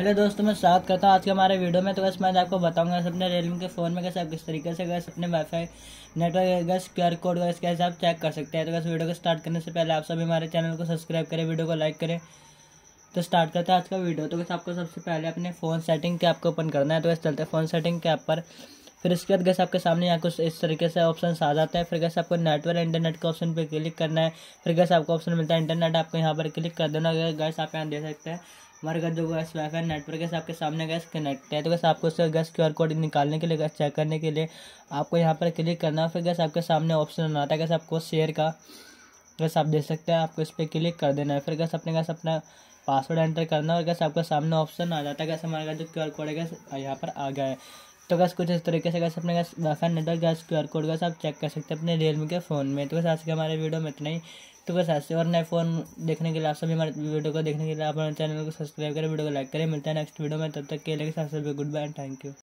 hello दोस्तों मैं स्वागत करता हूँ आज के हमारे वीडियो में तो बस मैं आपको बताऊंगा अपने रियलमी के फ़ोन में कैसे आप किस तरीके से गैस अपने wifi network guys QR code वगैरह कैसे आप चेक कर सकते हैं तो बस वीडियो को स्टार्ट करने से पहले आप सभी हमारे चैनल को सब्सक्राइब करें वीडियो को लाइक करें तो स्टार्ट करते हैं आज का वीडियो तो बस आपको सबसे पहले अपने फ़ोन सेटिंग के ऐप को ओपन करना है तो बस चलते फ़ोन सेटिंग के ऐप पर फिर इसके बाद गैस आपके सामने यहाँ कुछ इस तरीके से ऑप्शन आ जाता है फिर कैसे आपको नेटवर्क इंटरनेट के ऑप्शन पर क्लिक करना है फिर कैसे आपको ऑप्शन मिलता है इंटरनेट आपको यहाँ पर क्लिक कर देना अगर गैस आप यहाँ दे सकते हैं हमारे घर जो गैस वाईफाई नेटवर्क है आपके सामने गैस कनेक्ट है तो कैसे आपको उससे गैस क्यू आर कोड निकालने के लिए गैस चेक करने के लिए आपको यहाँ पर क्लिक करना है फिर गैस आपके सामने ऑप्शन आता है कैसे आपको शेयर का गैस आप देख सकते हैं आपको इस पर क्लिक कर देना है फिर गैस अपने गैस अपना पासवर्ड एंटर करना और गैस आपके सामने ऑप्शन आ जाता है गैस हमारे घर जो क्यू आर कोड है गैस यहाँ पर आ गया है तो बस कुछ इस तरीके से गैस अपने गैस वाखा network guys Q R code guys आप चेक कर सकते हैं अपने रियलमी के फ़ोन में तो बस आज के हमारे वीडियो में इतना ही तो बस ऐसे और नए फ़ोन देखने के लिए आप सभी हमारे वीडियो को देखने के लिए आप हमारे चैनल को सब्सक्राइब करें वीडियो को लाइक करें मिलते हैं नेक्स्ट वीडियो में तब तक के लिए सबसे गुड बाय थैंक यू